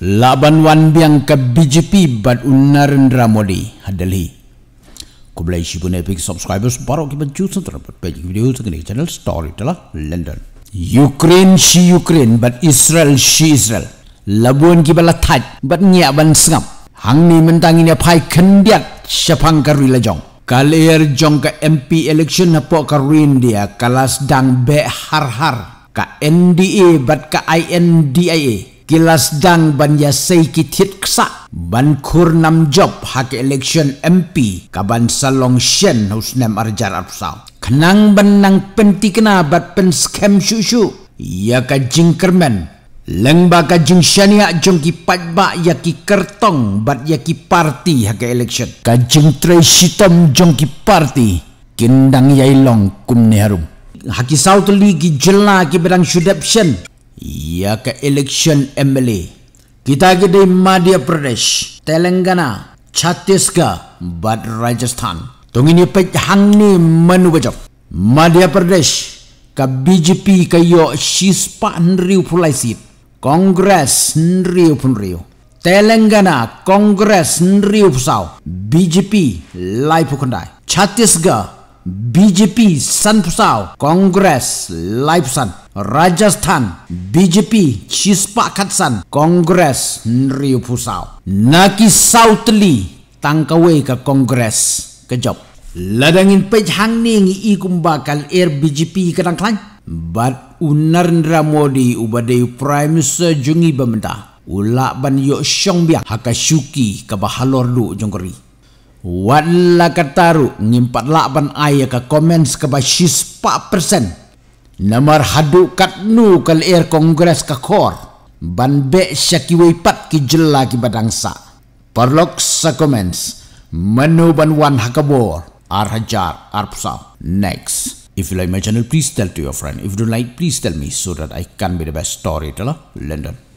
Laban wan biang ke BJP bat Narendra Modi hadali. Ku belai si pun epic subscribers baru ke pencu sentra dapat. pejik video sekali channel story telah London. Ukraine si Ukraine bat Israel si Israel. Labuan ki bala tat bat nya ban sengap. Hang ni mentang ini apai kendiak sepang karui lejong. Kalir jong ke MP election apa karuin dia kalas dang be har har. Ka NDA bat ka INDIA. กิลาสดังบัญญัติใส่กิจทิศกษับันคูร์นำจบหากอิเล็กชันเอ็มพีกับบันสลองเชนฮุสเนมอาร์จาร์อัพซาวขนังบันนังเป็นติกนาบัดเป็นสเคมชูชูยาคจิงเกอร์แมนเลงบากาจิงชานิอาจงกิปัจบะยาคิเคิร์ตงบัดยาคิปาร์ตีหากอิเล็กชันกาจิงเทรชิตอมจงกิปาร์ตีกินดังยายลองคุณเนฮารุมหากิซาวต์ลีกิจลนาคิเบรังชูเดปเชน ia ya ke election MLA. Kita ke di Madhya Pradesh, Telangana, Chhattisgarh, Bad Rajasthan. Tunggu ini pek hang ni menu bajak. Madhya Pradesh, ke BJP ke yo shispa nriu pulai sit. Kongres nriu pun riu. Telangana, Kongres nriu pusau. BJP, lai pukundai. Chhattisgarh, BJP San Pusau, Kongres Lai Pusan, Rajasthan, BJP Chispa Katsan, Kongres Nriu Pusau. Naki Sautli, Tangkawai ke Kongres Kejap. Ladangin pej hang ni ng ikum bakal air BJP kadang klan. Bat unar nramodi ubadayu Prime Minister jungi bementah. Ulak ban yok syong biak haka syuki kabahalor duk jongkeri. Wala kataru ng 48 ay ka comments ka ba persen. Namar hadu katnu kal air kongres ke kor Ban be siya kiwipat ki jela ki badangsa Parlok sa comments Manu ban wan hakabor arhajar, hajar Next If you like my channel please tell to your friend If you don't like please tell me so that I can be the best storyteller London